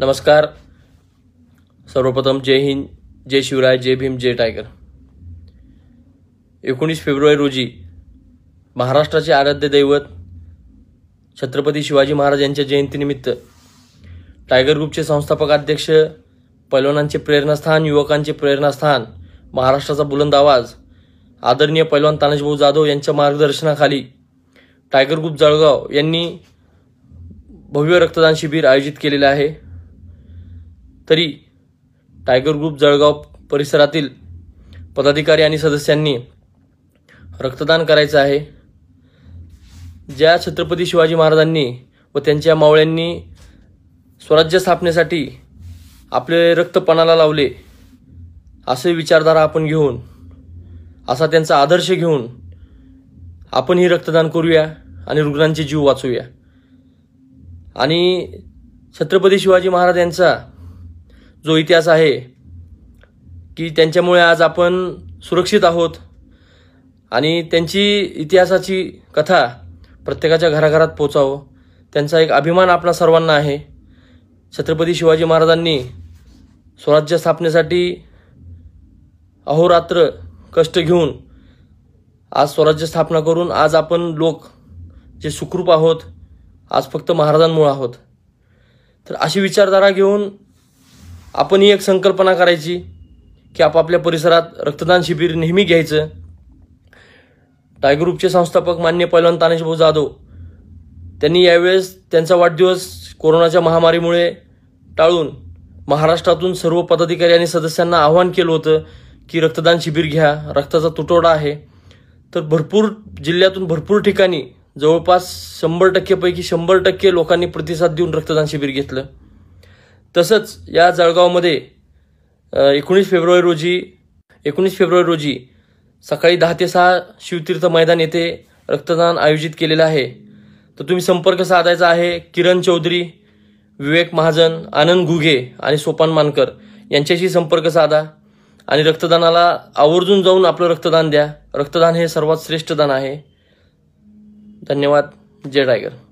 नमस्कार सर्वप्रथम जय हिंद जय शिवराय जय भीम जय टायगर एकोणीस फेब्रुवारी रोजी महाराष्ट्राचे आराध्य दैवत छत्रपती शिवाजी महाराज यांच्या जयंतीनिमित्त टायगर ग्रुपचे संस्थापक अध्यक्ष पैलवानांचे प्रेरणास्थान युवकांचे प्रेरणास्थान महाराष्ट्राचा बुलंद आवाज आदरणीय पैलवान तानाजीभाऊ जाधव यांच्या मार्गदर्शनाखाली टायगर ग्रुप जळगाव यांनी भव्य रक्तदान शिबिर आयोजित केलेलं आहे तरी टायगर ग्रुप जळगाव परिसरातील पदाधिकारी आणि सदस्यांनी रक्तदान करायचं आहे ज्या छत्रपती शिवाजी महाराजांनी व त्यांच्या मावळ्यांनी स्वराज्य स्थापनेसाठी आपले रक्तपणाला लावले असे विचारधारा आपण घेऊन असा त्यांचा आदर्श घेऊन आपण ही रक्तदान करूया आणि रुग्णांचे जीव वाचूया आणि छत्रपती शिवाजी महाराज यांचा जो इतिहास आहे की त्यांच्यामुळे आज आपण सुरक्षित आहोत आणि त्यांची इतिहासाची कथा प्रत्येकाच्या घराघरात पोचावं त्यांचा एक अभिमान आपला सर्वांना आहे छत्रपती शिवाजी महाराजांनी स्वराज्य स्थापनेसाठी अहोरात्र कष्ट घेऊन आज स्वराज्य स्थापना करून आज आपण लोक जे सुखरूप आहोत आज फक्त महाराजांमुळं आहोत तर अशी विचारधारा घेऊन आपण ही एक संकल्पना करायची की आपापल्या परिसरात रक्तदान शिबिर नेहमी घ्यायचं टायगर ग्रुपचे संस्थापक मान्य पैलवान तानेशभाऊ जाधव त्यांनी यावेळेस त्यांचा वाढदिवस कोरोनाच्या महामारीमुळे टाळून महाराष्ट्रातून सर्व पदाधिकारी आणि सदस्यांना आवाहन केलं होतं की रक्तदान शिबिर घ्या रक्ताचा तुटवडा आहे तर भरपूर जिल्ह्यातून भरपूर ठिकाणी जवळपास शंभर टक्केपैकी शंभर टक्के लोकांनी प्रतिसाद देऊन रक्तदान शिबिर घेतलं तसंच या जळगावमध्ये एकोणीस फेब्रुवारी रोजी एकोणीस फेब्रुवारी रोजी सकाळी दहा ते सहा शिवतीर्थ मैदान येथे रक्तदान आयोजित केलेलं आहे तर तुम्ही संपर्क साधायचा आहे किरण चौधरी विवेक महाजन आनंद घुगे आणि सोपान मानकर यांच्याशी संपर्क साधा आणि रक्तदानाला आवर्जून जाऊन आपलं रक्तदान द्या रक्तदान हे सर्वात श्रेष्ठ दान आहे धन्यवाद जय टायगर